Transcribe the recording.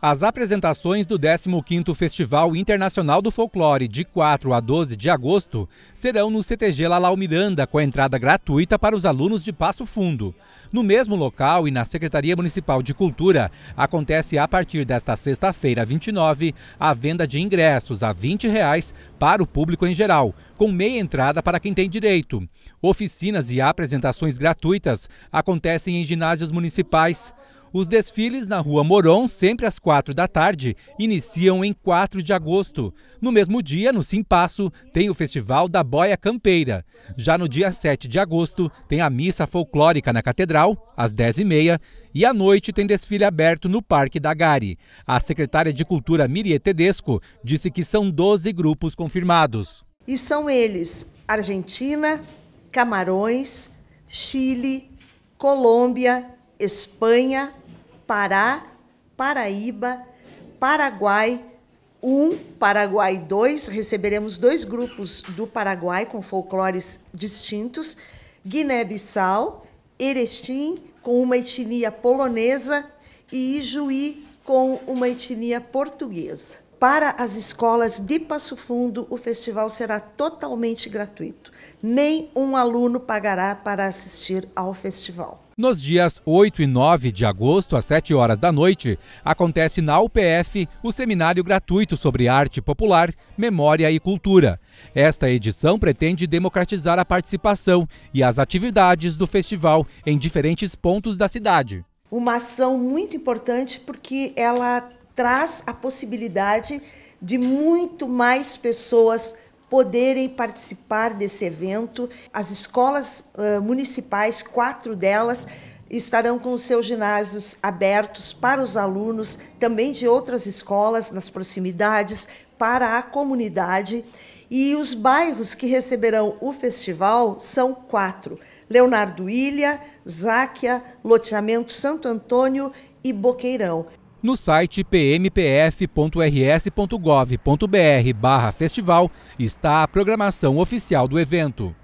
As apresentações do 15º Festival Internacional do Folclore, de 4 a 12 de agosto, serão no CTG Lalau Miranda, com a entrada gratuita para os alunos de Passo Fundo. No mesmo local e na Secretaria Municipal de Cultura, acontece a partir desta sexta-feira, 29, a venda de ingressos a R$ 20 reais para o público em geral, com meia entrada para quem tem direito. Oficinas e apresentações gratuitas acontecem em ginásios municipais, os desfiles na Rua Moron, sempre às quatro da tarde, iniciam em 4 de agosto. No mesmo dia, no Simpasso, tem o Festival da Boia Campeira. Já no dia 7 de agosto, tem a missa folclórica na Catedral, às 10h30, e à noite tem desfile aberto no Parque da Gare. A secretária de Cultura Mirie Tedesco disse que são 12 grupos confirmados. E são eles Argentina, Camarões, Chile, Colômbia, Espanha, Pará, Paraíba, Paraguai 1, Paraguai 2. Receberemos dois grupos do Paraguai com folclores distintos: Guiné-Bissau, Erechim, com uma etnia polonesa, e Ijuí, com uma etnia portuguesa. Para as escolas de Passo Fundo, o festival será totalmente gratuito. Nem um aluno pagará para assistir ao festival. Nos dias 8 e 9 de agosto, às 7 horas da noite, acontece na UPF o seminário gratuito sobre arte popular, memória e cultura. Esta edição pretende democratizar a participação e as atividades do festival em diferentes pontos da cidade. Uma ação muito importante porque ela traz a possibilidade de muito mais pessoas poderem participar desse evento. As escolas uh, municipais, quatro delas, estarão com seus ginásios abertos para os alunos, também de outras escolas nas proximidades, para a comunidade. E os bairros que receberão o festival são quatro: Leonardo Ilha, Záquia, Loteamento Santo Antônio e Boqueirão. No site pmpf.rs.gov.br/festival está a programação oficial do evento.